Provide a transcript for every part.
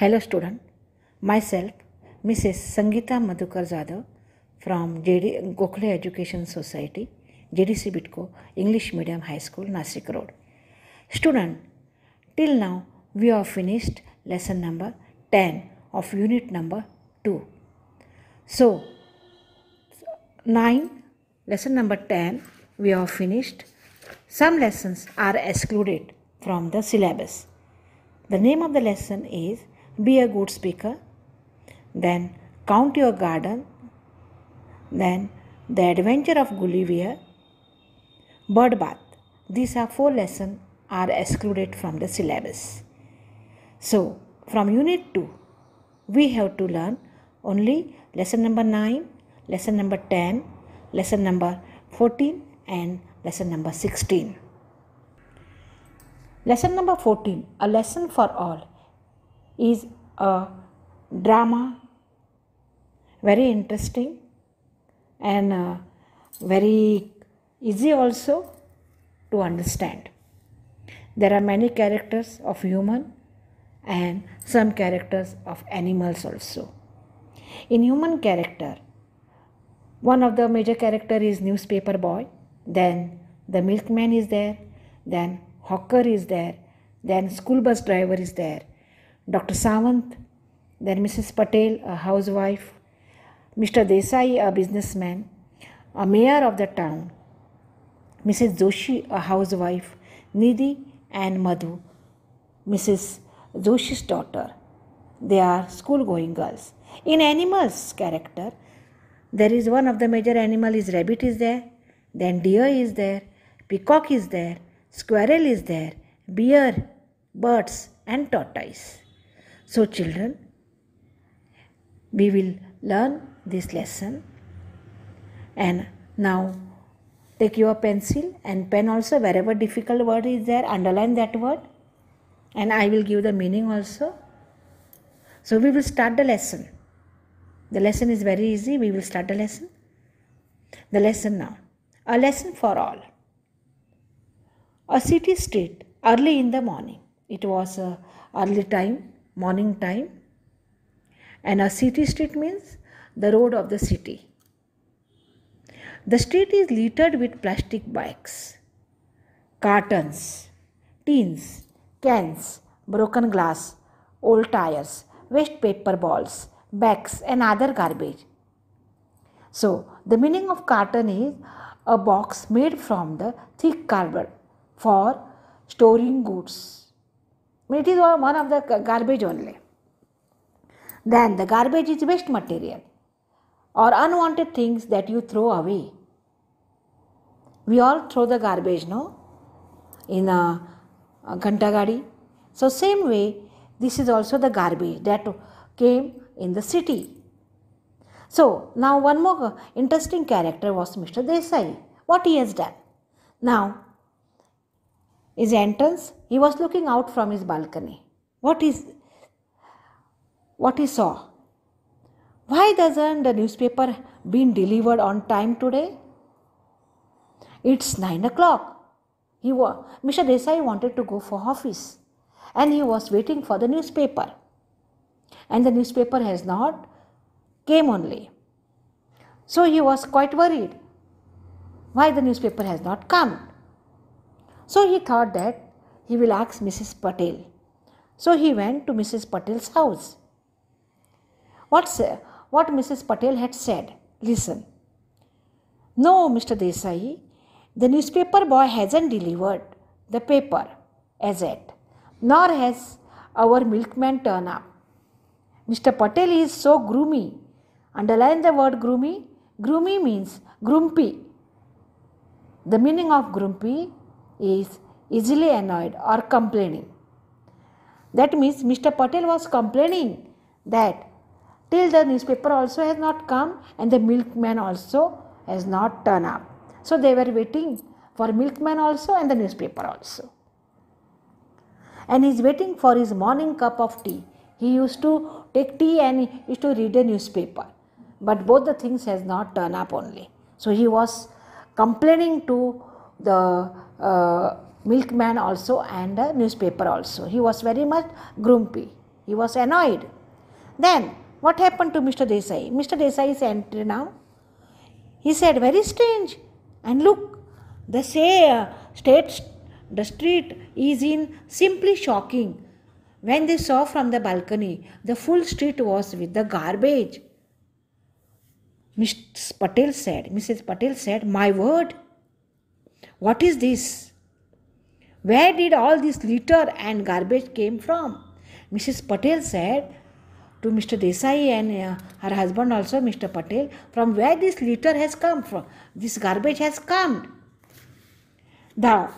Hello student, myself Mrs. Sangita Madhukar Zadav from JD Gokhale Education Society, JDC Bitco, English Medium High School, Nasik Road. Student, till now we have finished lesson number 10 of unit number 2. So, 9, lesson number 10 we have finished. Some lessons are excluded from the syllabus. The name of the lesson is be a good speaker, then count your garden, then the adventure of Gulliver, bird bath. These are four lessons are excluded from the syllabus. So from unit 2 we have to learn only lesson number 9, lesson number 10, lesson number 14 and lesson number 16. Lesson number 14 a lesson for all is a drama, very interesting and uh, very easy also to understand. There are many characters of human and some characters of animals also. In human character, one of the major character is newspaper boy, then the milkman is there, then hawker is there, then school bus driver is there, Dr. Samant, then Mrs. Patel, a housewife, Mr. Desai, a businessman, a mayor of the town, Mrs. Joshi, a housewife, Nidhi and Madhu, Mrs. Joshi's daughter. They are school going girls. In animals character, there is one of the major animal is rabbit is there, then deer is there, peacock is there, squirrel is there, bear, birds and tortoise. So, children, we will learn this lesson. And now, take your pencil and pen also, wherever difficult word is there, underline that word. And I will give the meaning also. So, we will start the lesson. The lesson is very easy. We will start the lesson. The lesson now. A lesson for all. A city street early in the morning. It was a early time morning time and a city street means the road of the city the street is littered with plastic bags cartons tins cans broken glass old tires waste paper balls bags and other garbage so the meaning of carton is a box made from the thick cardboard for storing goods it is one of the garbage only. Then the garbage is waste material or unwanted things that you throw away. We all throw the garbage, no? In a, a Ghantagadi. So, same way, this is also the garbage that came in the city. So, now one more interesting character was Mr. Desai. What he has done? Now, his entrance, he was looking out from his balcony. What is what he saw? Why doesn't the newspaper been delivered on time today? It's nine o'clock. He wa- Mr. Desai wanted to go for office, and he was waiting for the newspaper, and the newspaper has not came only. So he was quite worried. Why the newspaper has not come? So he thought that he will ask Mrs. Patel. So he went to Mrs. Patel's house. What's, what Mrs. Patel had said? Listen. No, Mr. Desai, the newspaper boy hasn't delivered the paper as yet, nor has our milkman turned up. Mr. Patel is so groomy. Underline the word groomy. Groomy means grumpy. The meaning of grumpy is easily annoyed or complaining. That means Mr. Patel was complaining that till the newspaper also has not come and the milkman also has not turned up. So they were waiting for milkman also and the newspaper also. And he is waiting for his morning cup of tea. He used to take tea and used to read a newspaper. But both the things has not turned up only. So he was complaining to the uh, milkman also and the newspaper also. He was very much grumpy. He was annoyed. Then what happened to Mr. Desai? Mr. Desai is entered now. He said, very strange. And look, the say uh, state, the street is in simply shocking. When they saw from the balcony, the full street was with the garbage. Mrs. Patel said, Mrs. Patel said, my word, what is this? Where did all this litter and garbage came from? Mrs. Patel said to Mr. Desai and uh, her husband also, Mr. Patel, from where this litter has come from, this garbage has come. Now,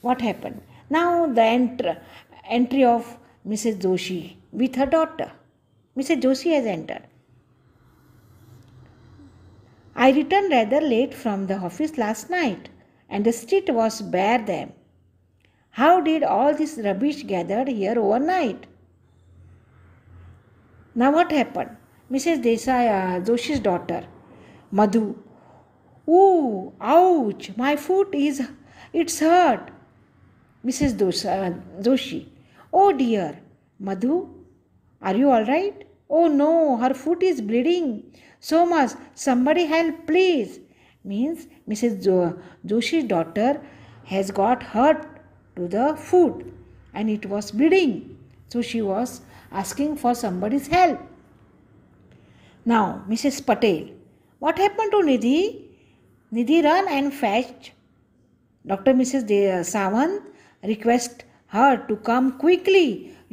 what happened? Now, the ent- entry of Mrs. Joshi with her daughter. Mrs. Joshi has entered. I returned rather late from the office last night and the street was bare them. How did all this rubbish gathered here overnight? Now what happened? Mrs. Desai, uh, Joshi's daughter, Madhu. Ooh, ouch, my foot is, it's hurt. Mrs. Doshi. Uh, oh dear, Madhu, are you all right? Oh no, her foot is bleeding. So much. Somebody help, please means mrs joshi's daughter has got hurt to the foot and it was bleeding so she was asking for somebody's help now mrs patel what happened to nidhi nidhi ran and fetched dr mrs De- uh, savant request her to come quickly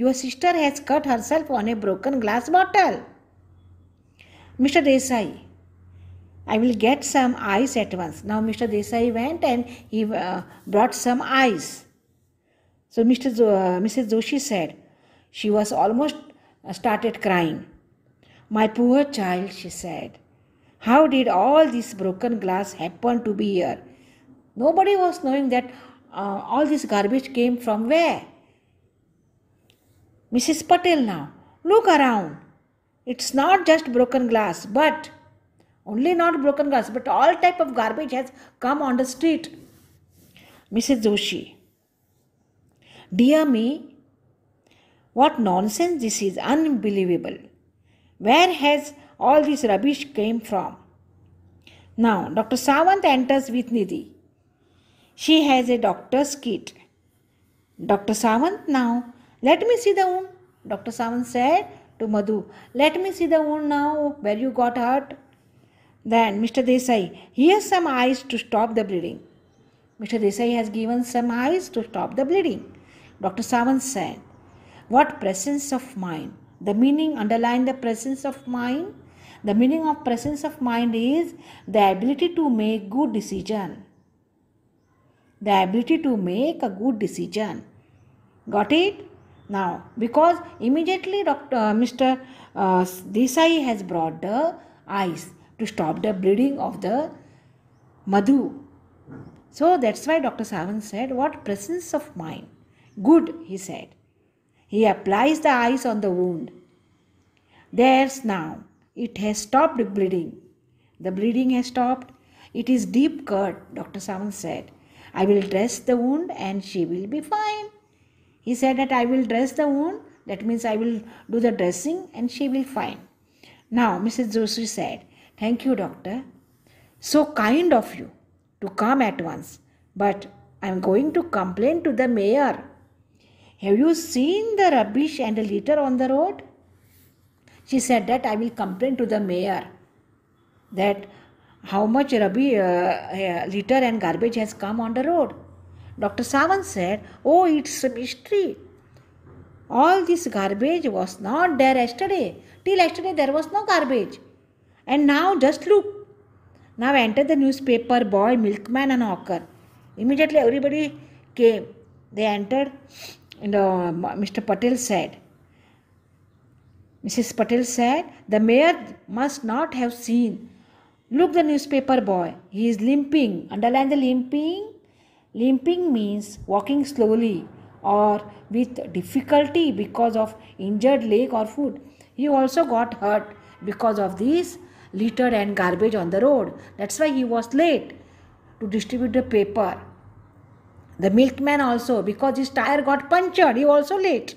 your sister has cut herself on a broken glass bottle mr desai I will get some ice at once. Now Mr. Desai went and he uh, brought some ice. So Mr. Jo- uh, Mrs. Joshi said, she was almost uh, started crying. My poor child, she said, how did all this broken glass happen to be here? Nobody was knowing that uh, all this garbage came from where? Mrs. Patel now, look around. It's not just broken glass, but only not broken glass, but all type of garbage has come on the street. Mrs. Joshi, dear me, what nonsense this is, unbelievable. Where has all this rubbish came from? Now, Dr. Savant enters with Nidhi. She has a doctor's kit. Dr. Savant, now, let me see the wound. Dr. Savant said to Madhu, let me see the wound now where you got hurt. Then Mr. Desai, here's some ice to stop the bleeding. Mr. Desai has given some ice to stop the bleeding. Dr. Savant said, What presence of mind? The meaning underlying the presence of mind? The meaning of presence of mind is the ability to make good decision. The ability to make a good decision. Got it? Now, because immediately Dr. Uh, Mr. Uh, Desai has brought the ice to stop the bleeding of the madhu. So that's why Dr. Savan said, What presence of mind? Good, he said. He applies the ice on the wound. There's now. It has stopped bleeding. The bleeding has stopped. It is deep cut, Dr. Savan said. I will dress the wound and she will be fine. He said that I will dress the wound. That means I will do the dressing and she will fine. Now, Mrs. Joshi said, Thank you, doctor. So kind of you to come at once, but I am going to complain to the mayor. Have you seen the rubbish and the litter on the road? She said that I will complain to the mayor that how much rubbish, uh, uh, litter and garbage has come on the road. Dr. Savan said, Oh, it's a mystery. All this garbage was not there yesterday. Till yesterday, there was no garbage. And now just look. Now enter the newspaper boy, milkman, and hawker. Immediately everybody came. They entered. And, uh, Mr. Patel said, Mrs. Patel said, the mayor must not have seen. Look, the newspaper boy. He is limping. Underline the limping. Limping means walking slowly or with difficulty because of injured leg or foot. He also got hurt because of these litter and garbage on the road. That's why he was late to distribute the paper. The milkman also, because his tire got punctured, he also late.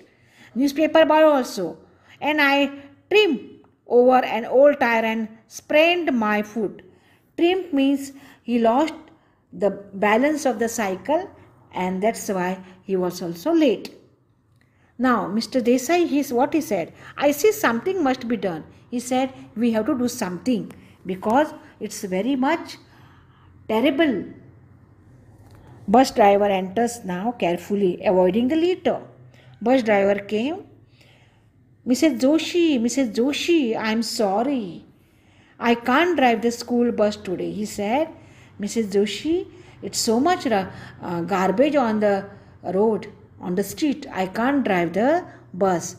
Newspaper boy also. And I trimmed over an old tire and sprained my foot. Trimmed means he lost the balance of the cycle and that's why he was also late. Now, Mr. Desai, he's what he said. I see something must be done. He said, we have to do something because it's very much terrible. Bus driver enters now carefully, avoiding the litter. Bus driver came. Mrs. Joshi, Mrs. Joshi, I'm sorry. I can't drive the school bus today, he said. Mrs. Joshi, it's so much uh, garbage on the road, on the street. I can't drive the bus.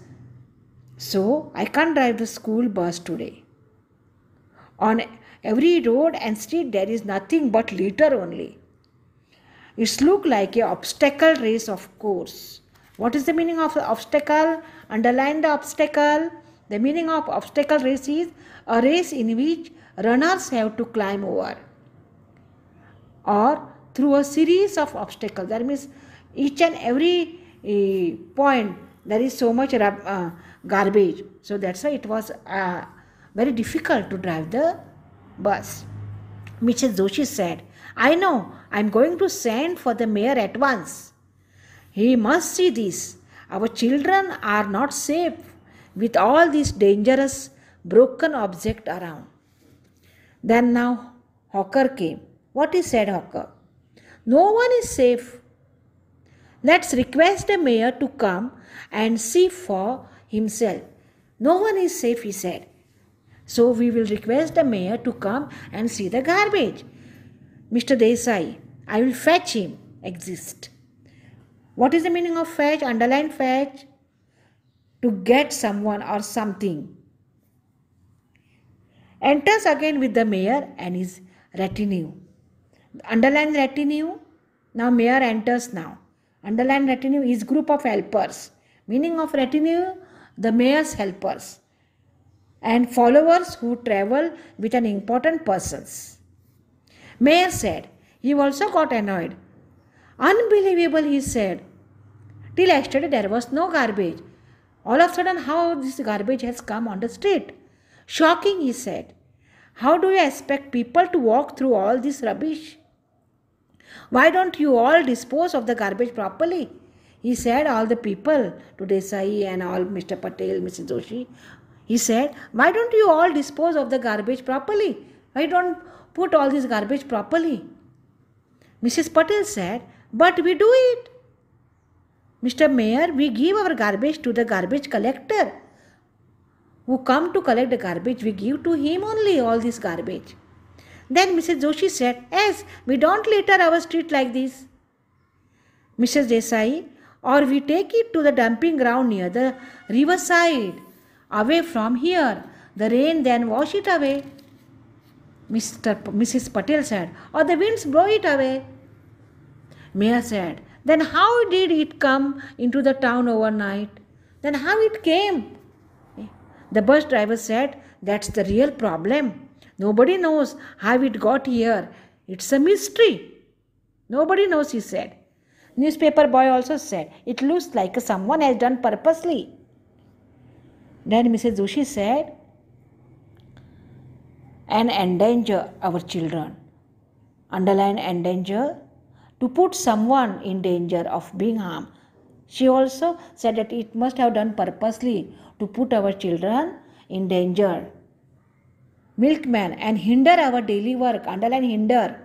So I can't drive the school bus today. On every road and street there is nothing but litter only. It's look like a obstacle race of course. What is the meaning of obstacle? Underline the obstacle. The meaning of obstacle race is a race in which runners have to climb over or through a series of obstacles. That means each and every uh, point there is so much uh, garbage. So that's why it was uh, very difficult to drive the bus. Mrs. Joshi said, I know, I'm going to send for the mayor at once. He must see this. Our children are not safe with all these dangerous broken object around. Then now Hawker came. What is said Hawker? No one is safe Let's request the mayor to come and see for himself. No one is safe, he said. So we will request the mayor to come and see the garbage. Mr. Desai, I will fetch him. Exist. What is the meaning of fetch? Underline fetch. To get someone or something. Enters again with the mayor and his retinue. Underline retinue. Now mayor enters now. Underline retinue is group of helpers. Meaning of retinue, the mayor's helpers and followers who travel with an important persons. Mayor said, he also got annoyed. Unbelievable, he said. Till yesterday there was no garbage. All of a sudden, how this garbage has come on the street. Shocking, he said. How do you expect people to walk through all this rubbish? Why don't you all dispose of the garbage properly? He said, all the people, to Desai and all Mr. Patel, Mrs. Joshi, he said, why don't you all dispose of the garbage properly? Why don't put all this garbage properly? Mrs. Patel said, but we do it. Mr. Mayor, we give our garbage to the garbage collector who come to collect the garbage. We give to him only all this garbage. Then Mrs. Joshi said, Yes, we don't litter our street like this. Mrs. Desai, or we take it to the dumping ground near the riverside, away from here. The rain then wash it away. Mr. P- Mrs. Patel said, or the winds blow it away. Mayor said, then how did it come into the town overnight? Then how it came? The bus driver said, that's the real problem. Nobody knows how it got here. It's a mystery. Nobody knows, he said. Newspaper boy also said, It looks like someone has done purposely. Then Mrs. Joshi said, And endanger our children. Underline endanger. To put someone in danger of being harmed. She also said that it must have done purposely to put our children in danger milkman and hinder our daily work. Underline hinder.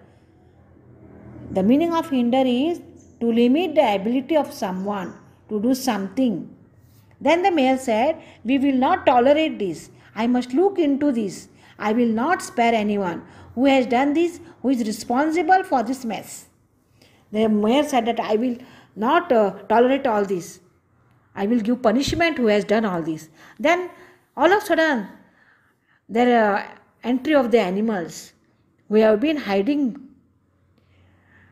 The meaning of hinder is to limit the ability of someone to do something. Then the male said, We will not tolerate this. I must look into this. I will not spare anyone who has done this, who is responsible for this mess. The mayor said that I will not uh, tolerate all this. I will give punishment who has done all this. Then all of a sudden there are entry of the animals. We have been hiding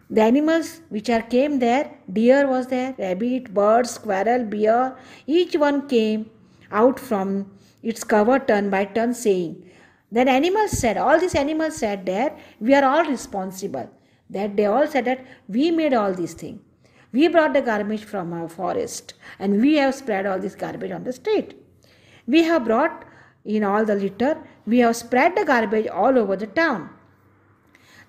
the animals which are came there. Deer was there, rabbit, bird, squirrel, bear. Each one came out from its cover turn by turn, saying. Then animals said, all these animals said there, we are all responsible. That they all said that we made all these things. We brought the garbage from our forest and we have spread all this garbage on the street. We have brought in all the litter. We have spread the garbage all over the town.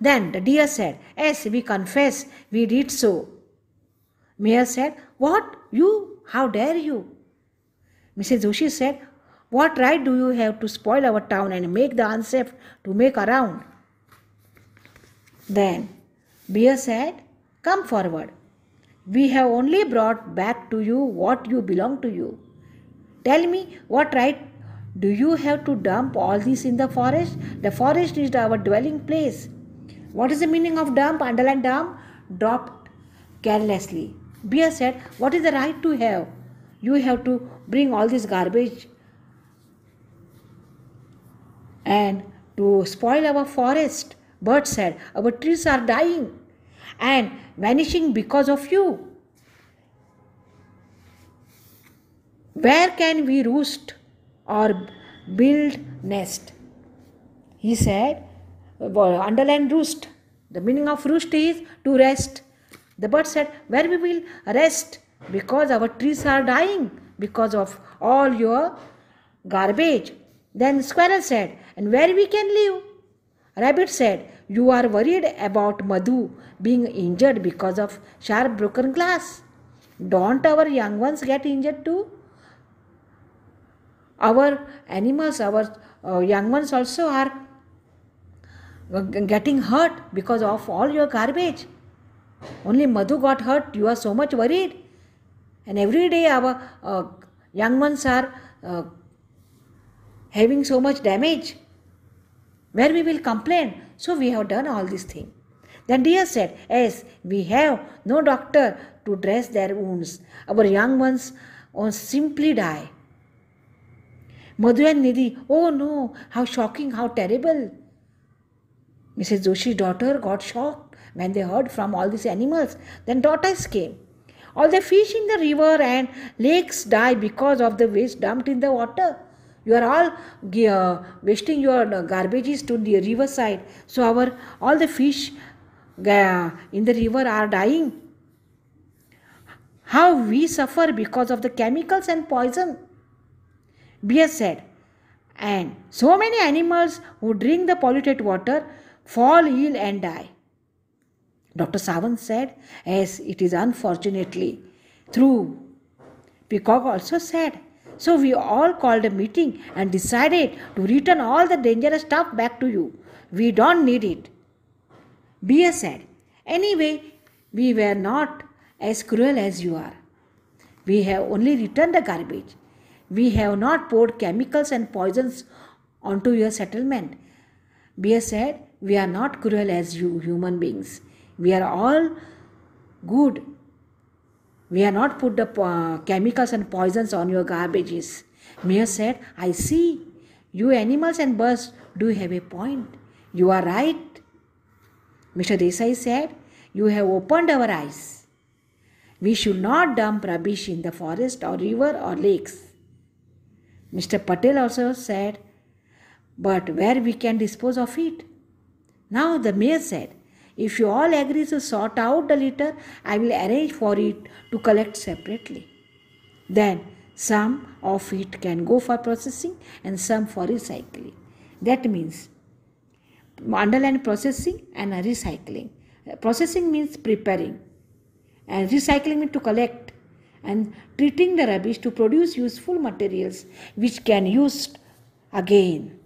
Then the deer said, Yes, we confess, we did so. Mayor said, What? You? How dare you? Mrs. Joshi said, What right do you have to spoil our town and make the unsafe to make around? Then Bear said, Come forward. We have only brought back to you what you belong to you. Tell me what right do you have to dump all this in the forest? The forest is our dwelling place. What is the meaning of dump? Underline dump? Dropped carelessly. Bear said, What is the right to have? You have to bring all this garbage and to spoil our forest. Bird said, Our trees are dying and vanishing because of you. Where can we roost? or build nest. He said, underline roost. The meaning of roost is to rest. The bird said, Where we will rest because our trees are dying because of all your garbage. Then squirrel said, And where we can live? Rabbit said, You are worried about Madhu being injured because of sharp broken glass. Don't our young ones get injured too? our animals, our uh, young ones also are getting hurt because of all your garbage. Only Madhu got hurt, you are so much worried. And every day our uh, young ones are uh, having so much damage. Where we will complain. So we have done all these things. Then dear said, Yes, we have no doctor to dress their wounds. Our young ones uh, simply die. Madhu and Nidhi, oh no, how shocking, how terrible. Mrs. Joshi's daughter got shocked when they heard from all these animals. Then tortoise came. All the fish in the river and lakes die because of the waste dumped in the water. You are all uh, wasting your garbages to the riverside. So our all the fish uh, in the river are dying. How we suffer because of the chemicals and poison. Beer said. And so many animals who drink the polluted water fall ill and die. Dr. Savant said, as it is unfortunately true. Peacock also said, so we all called a meeting and decided to return all the dangerous stuff back to you. We don't need it. Beer said, Anyway, we were not as cruel as you are. We have only returned the garbage. We have not poured chemicals and poisons onto your settlement. Bear said, We are not cruel as you human beings. We are all good. We are not put the uh, chemicals and poisons on your garbages. Mir said, I see. You animals and birds do have a point. You are right. Mr. Desai said, You have opened our eyes. We should not dump rubbish in the forest or river or lakes. Mr. Patel also said, but where we can dispose of it. Now the mayor said, if you all agree to sort out the litter, I will arrange for it to collect separately. Then some of it can go for processing and some for recycling. That means underline processing and recycling. Processing means preparing, and recycling means to collect and treating the rubbish to produce useful materials which can used again.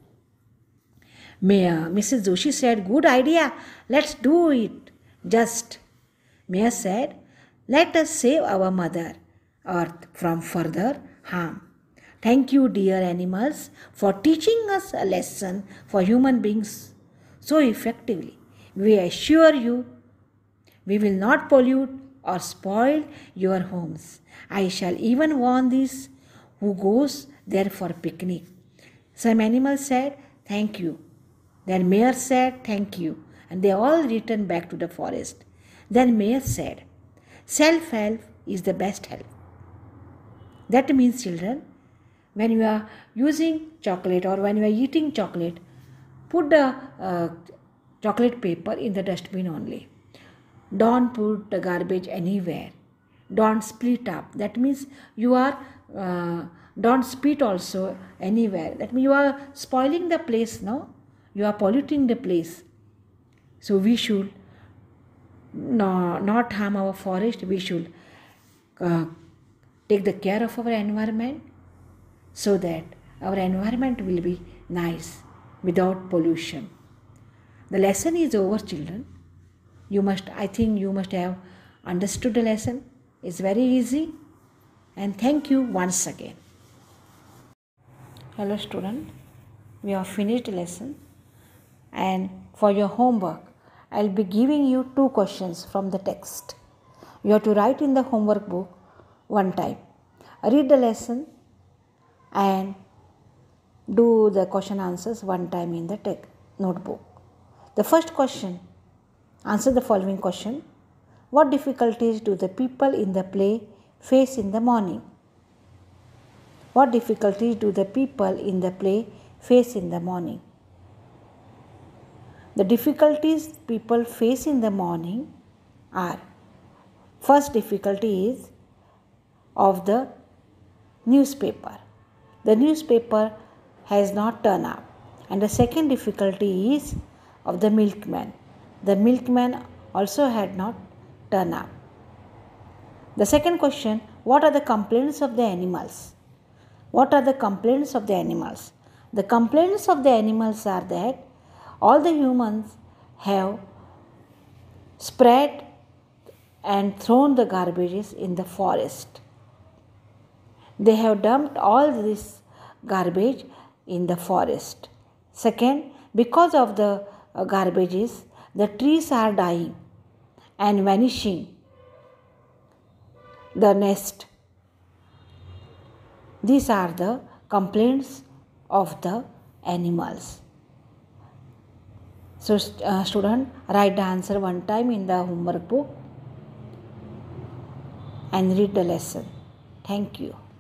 Mayor uh, Mrs. Joshi said, Good idea, let's do it. Just. Mayor said, Let us save our mother, earth, from further harm. Thank you, dear animals, for teaching us a lesson for human beings so effectively. We assure you, we will not pollute or spoil your homes. I shall even warn these who goes there for picnic. Some animals said, Thank you. Then Mayor said, Thank you. And they all returned back to the forest. Then Mayor said, Self help is the best help. That means, children, when you are using chocolate or when you are eating chocolate, put the uh, chocolate paper in the dustbin only. Don't put the garbage anywhere. Don't split up. That means you are, uh, don't spit also anywhere. That means you are spoiling the place, no? You are polluting the place. So we should no, not harm our forest. We should uh, take the care of our environment so that our environment will be nice without pollution. The lesson is over, children you must i think you must have understood the lesson it's very easy and thank you once again hello student we have finished the lesson and for your homework i'll be giving you two questions from the text you have to write in the homework book one time read the lesson and do the question answers one time in the tech notebook the first question Answer the following question What difficulties do the people in the play face in the morning? What difficulties do the people in the play face in the morning? The difficulties people face in the morning are first difficulty is of the newspaper. The newspaper has not turned up. And the second difficulty is of the milkman. The milkman also had not turned up. The second question What are the complaints of the animals? What are the complaints of the animals? The complaints of the animals are that all the humans have spread and thrown the garbages in the forest. They have dumped all this garbage in the forest. Second, because of the uh, garbages, the trees are dying and vanishing. The nest. These are the complaints of the animals. So, uh, student, write the answer one time in the homework book and read the lesson. Thank you.